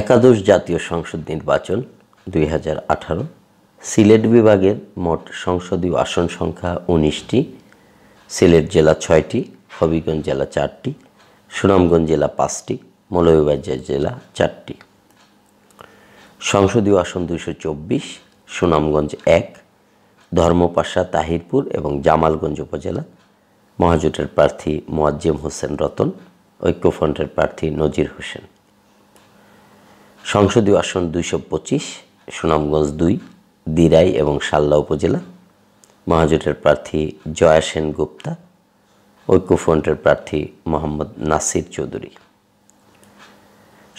একাদশ জাতীয় সংসদ নির্বাচন দুই সিলেট বিভাগের মোট সংসদীয় আসন সংখ্যা উনিশটি সিলেট জেলা ছয়টি হবিগঞ্জ জেলা চারটি সুনামগঞ্জ জেলা পাঁচটি মৌলভীবাজার জেলা চারটি সংসদীয় আসন দুশো চব্বিশ সুনামগঞ্জ এক ধর্মপাশা তাহিরপুর এবং জামালগঞ্জ উপজেলা মহাজোটের প্রার্থী মোয়াজ্জেম হোসেন রতন ঐক্যফ্রন্টের প্রার্থী নজির হোসেন সংসদীয় আসন দুইশো পঁচিশ সুনামগঞ্জ দুই দিরাই এবং শাল্লা উপজেলা মহাজোটের প্রার্থী জয়া সেন গুপ্তা ঐক্যফ্রন্টের প্রার্থী মোহাম্মদ নাসির চৌধুরী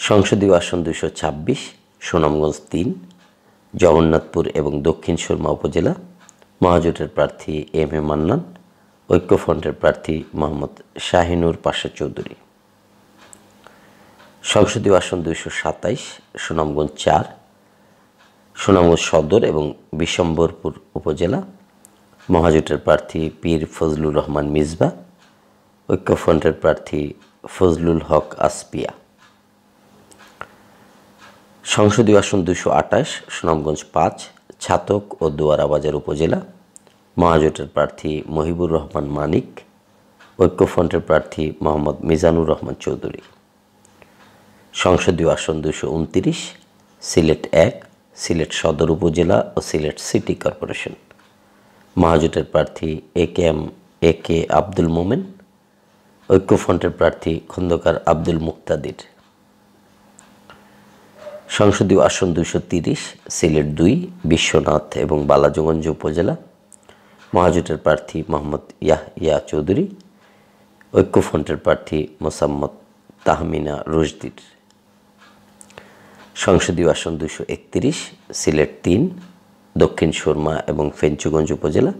সংসদীয় আসন দুইশো ছাব্বিশ সুনামগঞ্জ তিন জগন্নাথপুর এবং দক্ষিণ সুরমা উপজেলা মহাজোটের প্রার্থী এম এ মান্নান ঐক্যফ্রন্টের প্রার্থী মোহাম্মদ শাহিনুর পাশা চৌধুরী সংসদীয় আসন দুইশো সাতাইশ সুনামগঞ্জ চার সুনামগঞ্জ সদর এবং বিশম্বরপুর উপজেলা মহাজোটের প্রার্থী পীর ফজলুর রহমান মিসবা ঐক্যফ্রন্টের প্রার্থী ফজলুল হক আসপিয়া সংসদীয় আসন দুশো আঠাশ সুনামগঞ্জ পাঁচ ছাতক ও দুয়ারাবাজার উপজেলা মহাজোটের প্রার্থী মহিবুর রহমান মানিক ঐক্যফ্রন্টের প্রার্থী মোহাম্মদ মিজানুর রহমান চৌধুরী সংসদীয় আসন দুশো উনতিরিশ সিলেট এক সিলেট সদর উপজেলা ও সিলেট সিটি কর্পোরেশন মহাজোটের প্রার্থী এ কে এম এ কে আব্দুল মোমেন ঐক্যফ্রন্টের প্রার্থী খন্দকার আব্দুল মুক্তাদির সংসদীয় আসন দুশো তিরিশ সিলেট দুই বিশ্বনাথ এবং বালাজগঞ্জ উপজেলা মহাজোটের প্রার্থী মোহাম্মদ ইয়া চৌধুরী ঐক্যফ্রন্টের প্রার্থী মোসাম্মদ তাহমিনা রুশদির সংসদীয় আসন দুশো একত্রিশ সিলেট তিন দক্ষিণ সুরমা এবং ফেঞ্চুগঞ্জ উপজেলা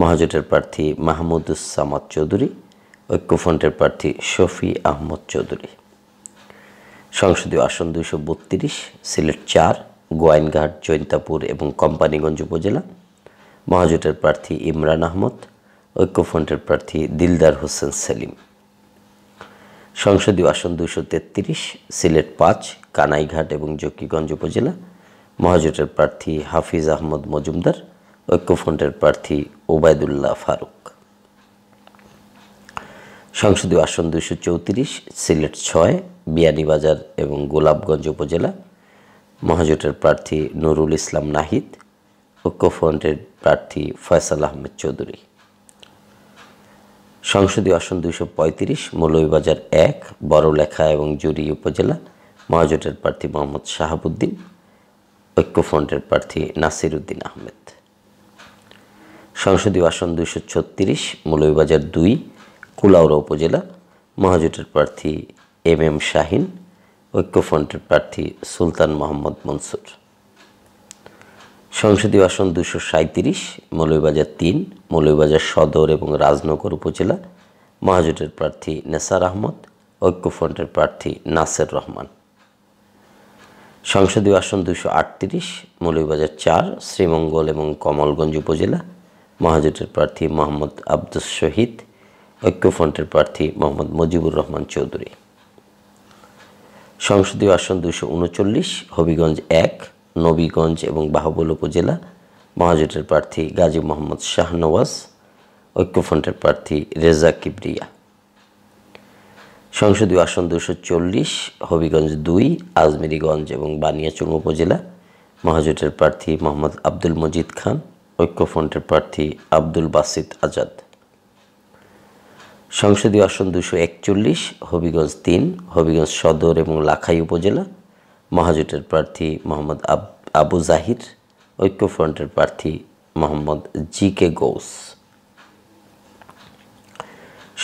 মহাজোটের প্রার্থী মাহমুদুসামাদ চৌধুরী ঐক্যফ্রন্টের প্রার্থী শফি আহমদ চৌধুরী সংসদীয় আসন দুশো বত্রিশ সিলেট চার গোয়াইনঘাট জৈন্তাপুর এবং কোম্পানিগঞ্জ উপজেলা মহাজোটের প্রার্থী ইমরান আহমদ ঐক্যফ্রন্টের প্রার্থী দিলদার হোসেন সেলিম সংসদীয় আসন দুশো তেত্রিশ সিলেট পাঁচ কানাইঘাট এবং জকিগঞ্জ উপজেলা মহাজোটের প্রার্থী হাফিজ আহমদ মজুমদার ঐক্যফ্রন্টের প্রার্থী ওবায়দুল্লাহ ফারুক সংসদীয় আসন দুশো চৌত্রিশ সিলেট ছয় বিয়ানীবাজার এবং গোলাপগঞ্জ উপজেলা মহাজোটের প্রার্থী নুরুল ইসলাম নাহিদ ঐক্যফ্রন্টের প্রার্থী ফয়সাল আহমেদ চৌধুরী সংসদীয় আসন দুশো পঁয়ত্রিশ মৌলভীবাজার এক বড়লেখা এবং জুরি উপজেলা মহাজোটের প্রার্থী মোহাম্মদ শাহাবুদ্দিন ঐক্যফ্রন্টের প্রার্থী নাসির উদ্দিন আহমেদ সংসদীয় আসন দুইশো ছত্রিশ মৌলবাজার দুই কুলাউড়া উপজেলা মহাজোটের প্রার্থী এম এম শাহিন ঐক্যফ্রন্টের প্রার্থী সুলতান মোহাম্মদ মনসুর সংসদীয় আসন দুশো সাঁত্রিশ মৌলবাজার তিন মৌলবাজার সদর এবং রাজনগর উপজেলা মহাজোটের প্রার্থী নেসার আহমদ ঐক্যফ্রন্টের প্রার্থী নাসের রহমান সংসদীয় আসন দুশো আটত্রিশ মৌলভীবাজার চার শ্রীমঙ্গল এবং কমলগঞ্জ উপজেলা মহাজোটের প্রার্থী মোহাম্মদ আব্দুস শহীদ ঐক্যফ্রন্টের প্রার্থী মোহাম্মদ মুজিবুর রহমান চৌধুরী সংসদীয় আসন দুশো উনচল্লিশ হবিগঞ্জ এক নবীগঞ্জ এবং বাহবল উপজেলা মহাজোটের প্রার্থী গাজী মোহাম্মদ শাহনওয়াজ ঐক্যফ্রন্টের প্রার্থী রেজা কিবরিয়া সংসদীয় আসন দুশো চল্লিশ হবিগঞ্জ দুই আজমিরিগঞ্জ এবং বানিয়াচুং উপজেলা মহাজোটের প্রার্থী মোহাম্মদ আব্দুল মজিদ খান ঐক্যফ্রন্টের প্রার্থী আব্দুল বাসিদ আজাদ সংসদীয় আসন দুশো একচল্লিশ হবিগঞ্জ তিন হবিগঞ্জ সদর এবং লাখাই উপজেলা মহাজোটের প্রার্থী মোহাম্মদ আবু জাহির ঐক্যফ্রন্টের প্রার্থী মোহাম্মদ জি কে গৌস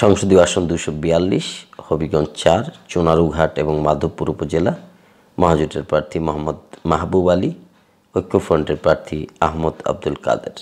সংসদীয় আসন দুশো বিয়াল্লিশ হবিগঞ্জ চার চুনারুঘাট এবং মাধবপুর উপজেলা মহাজোটের প্রার্থী মোহাম্মদ মাহবুব আলী ঐক্যফ্রন্টের প্রার্থী আহমদ আব্দুল কাদের